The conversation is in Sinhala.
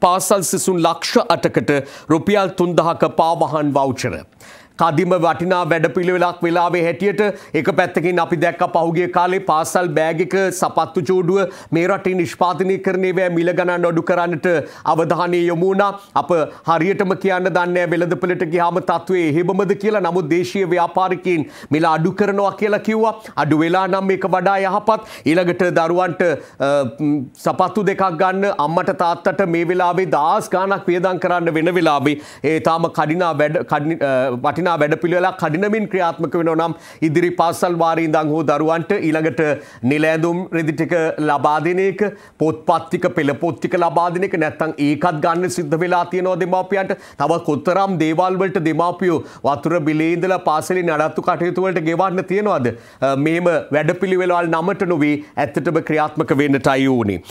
පාසල් සිසුන් ලක්ෂ අටකට රුපියල් තුන්දහක පාවහන් වෞචර. කදිම වටිනා වැඩපිළිවෙලක් වෙලාවේ හැටියට එක පැත්තකින් අපි දැක්ක පහුගිය කාලේ පාසල් බෑගික සපත්තු චූඩුව මේ රටේ නිෂ්පාදනය කරන්නේ වැෑ මිල ගණන් අඩු කරන්නට අවධානය යොමුණා අප හරියටම කියන්න දන්න වෙළඳපලට ගියාම තත්වේ හෙබමද කියලා නමුත් දේශය ව්‍යාපාරිකින් මෙලා අඩු කරනවා කියලා කිව්වා අඩු වෙලා නම් එක වඩා යහපත් ඊළඟට දරුවන්ට සපත්තු දෙකක් ගන්න අම්මට තාත්තට මේ වෙලාවේ දස් ගානක් වියදම් කරන්න වෙන වෙලාවේ ඒ තාම කඩිනා වැඩ වටිනා ගන්නා වැඩපිළිවෙලා කඩිනමින් ක්‍රියාත්මක වෙනවා නම් ඉදිරි පාසල් වාරේ ඉඳන් හෝ දරුවන්ට ඊළඟට නිලැඳුම් රෙදි ටික ලබා දෙන එක පොත්පත් ටික පෙළපොත් ටික ලබා දෙන එක නැත්නම් ඒකත් ගන්න සිද්ධ වෙලා තියෙනවා දෙමාපියන්ට තව කොතරම් දේවල් වලට දෙමාපියෝ වතුර බිලේ ඉඳලා පාසලේ නඩත්තු කටයුතු වලට ගෙවන්න තියෙනවද මෙහෙම වැඩපිළිවෙළවල් නමට නොවේ ඇත්තටම ක්‍රියාත්මක වෙන්නටයි ඕනේ